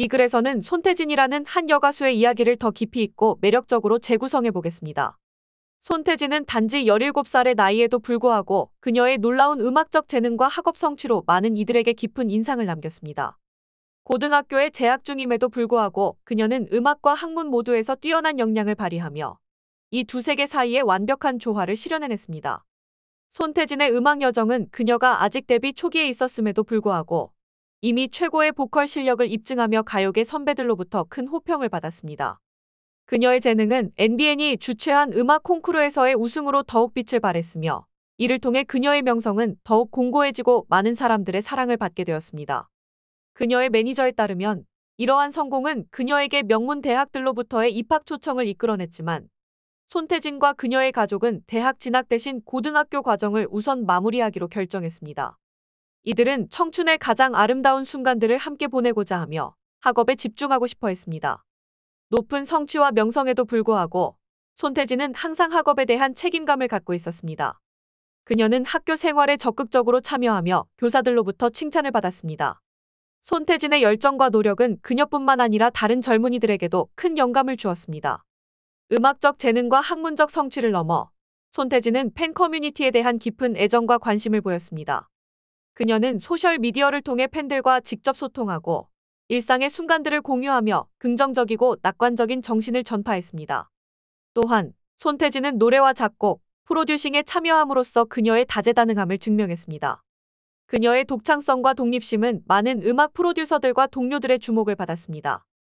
이 글에서는 손태진이라는 한 여가수의 이야기를 더 깊이 있고 매력적으로 재구성해 보겠습니다. 손태진은 단지 17살의 나이에도 불구하고 그녀의 놀라운 음악적 재능과 학업 성취로 많은 이들에게 깊은 인상을 남겼습니다. 고등학교에 재학 중임에도 불구하고 그녀는 음악과 학문 모두에서 뛰어난 역량을 발휘하며 이 두 세계 사이의 완벽한 조화를 실현해냈습니다. 손태진의 음악 여정은 그녀가 아직 데뷔 초기에 있었음에도 불구하고 이미 최고의 보컬 실력을 입증하며 가요계 선배들로부터 큰 호평을 받았습니다. 그녀의 재능은 NBN이 주최한 음악 콩쿠르에서의 우승으로 더욱 빛을 발했으며 이를 통해 그녀의 명성은 더욱 공고해지고 많은 사람들의 사랑을 받게 되었습니다. 그녀의 매니저에 따르면 이러한 성공은 그녀에게 명문 대학들로부터의 입학 초청을 이끌어냈지만 손태진과 그녀의 가족은 대학 진학 대신 고등학교 과정을 우선 마무리하기로 결정했습니다. 이들은 청춘의 가장 아름다운 순간들을 함께 보내고자 하며 학업에 집중하고 싶어 했습니다. 높은 성취와 명성에도 불구하고 손태진은 항상 학업에 대한 책임감을 갖고 있었습니다. 그녀는 학교 생활에 적극적으로 참여하며 교사들로부터 칭찬을 받았습니다. 손태진의 열정과 노력은 그녀뿐만 아니라 다른 젊은이들에게도 큰 영감을 주었습니다. 음악적 재능과 학문적 성취를 넘어 손태진은 팬 커뮤니티에 대한 깊은 애정과 관심을 보였습니다. 그녀는 소셜미디어를 통해 팬들과 직접 소통하고 일상의 순간들을 공유하며 긍정적이고 낙관적인 정신을 전파했습니다. 또한 손태진은 노래와 작곡, 프로듀싱에 참여함으로써 그녀의 다재다능함을 증명했습니다. 그녀의 독창성과 독립심은 많은 음악 프로듀서들과 동료들의 주목을 받았습니다.